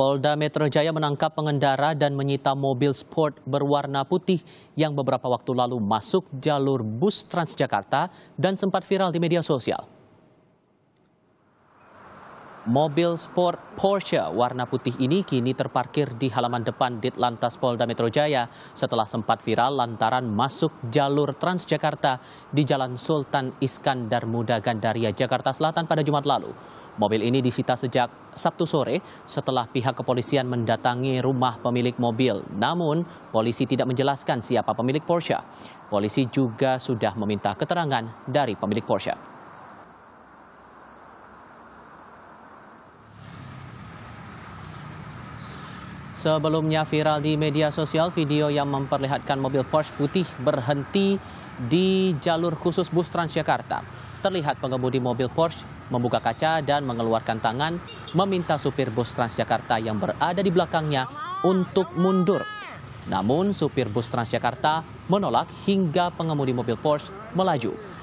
Polda Metro Jaya menangkap pengendara dan menyita mobil sport berwarna putih yang beberapa waktu lalu masuk jalur bus Transjakarta dan sempat viral di media sosial. Mobil sport Porsche warna putih ini kini terparkir di halaman depan Ditlantas Polda Metro Jaya setelah sempat viral lantaran masuk jalur Transjakarta di Jalan Sultan Iskandar Muda Gandaria, Jakarta Selatan pada Jumat lalu. Mobil ini disita sejak Sabtu sore setelah pihak kepolisian mendatangi rumah pemilik mobil. Namun, polisi tidak menjelaskan siapa pemilik Porsche. Polisi juga sudah meminta keterangan dari pemilik Porsche. Sebelumnya viral di media sosial video yang memperlihatkan mobil Porsche putih berhenti di jalur khusus bus Transjakarta. Terlihat pengemudi mobil Porsche membuka kaca dan mengeluarkan tangan meminta supir bus Transjakarta yang berada di belakangnya untuk mundur. Namun supir bus Transjakarta menolak hingga pengemudi mobil Porsche melaju.